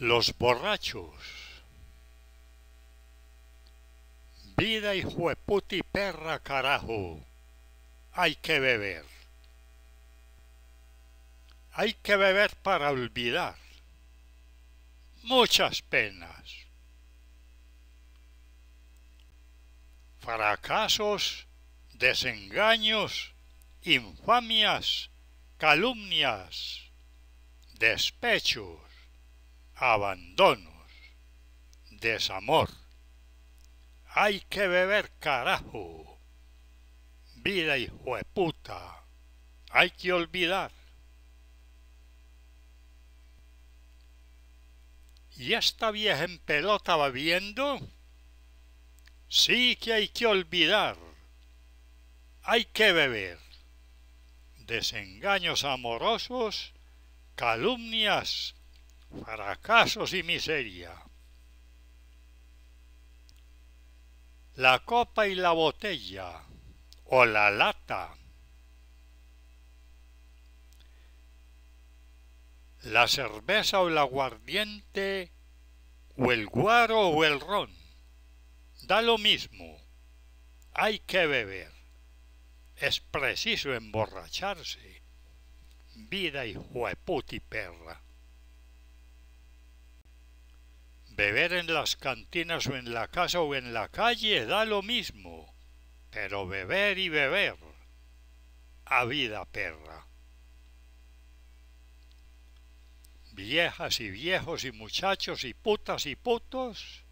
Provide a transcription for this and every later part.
Los borrachos. Vida y jueputi perra carajo. Hay que beber. Hay que beber para olvidar. Muchas penas. Fracasos, desengaños, infamias, calumnias, despechos abandonos, desamor. Hay que beber carajo, vida y puta, hay que olvidar. ¿Y esta vieja en pelota va viendo? Sí que hay que olvidar, hay que beber. Desengaños amorosos, calumnias, fracasos y miseria. La copa y la botella, o la lata. La cerveza o el aguardiente, o el guaro o el ron. Da lo mismo. Hay que beber. Es preciso emborracharse. Vida y jueputi perra. Beber en las cantinas o en la casa o en la calle da lo mismo, pero beber y beber a vida perra. Viejas y viejos y muchachos y putas y putos,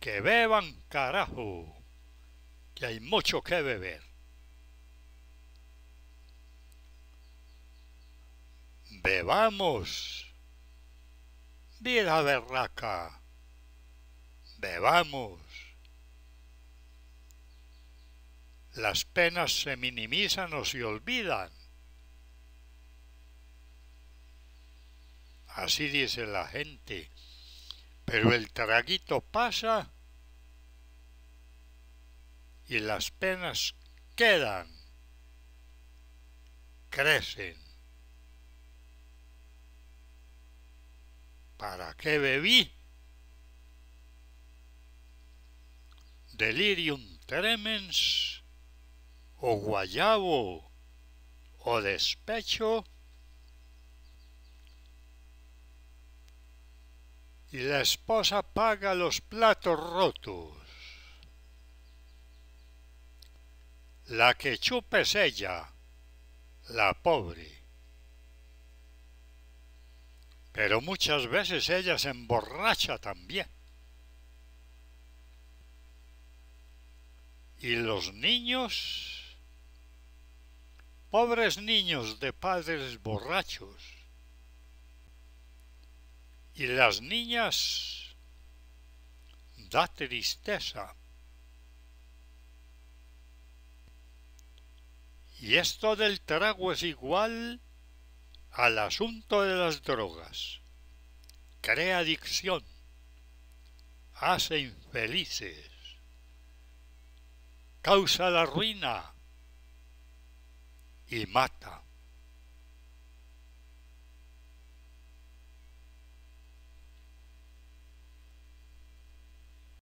que beban carajo, que hay mucho que beber. Bebamos la berraca. Bebamos. Las penas se minimizan o se olvidan. Así dice la gente. Pero el traguito pasa y las penas quedan, crecen. ¿Para qué bebí? Delirium tremens, o guayabo, o despecho. Y la esposa paga los platos rotos. La que chupes ella, la pobre. Pero muchas veces ella se emborracha también. Y los niños, pobres niños de padres borrachos, y las niñas, da tristeza. Y esto del trago es igual al asunto de las drogas. Crea adicción. Hace infelices. Causa la ruina. Y mata.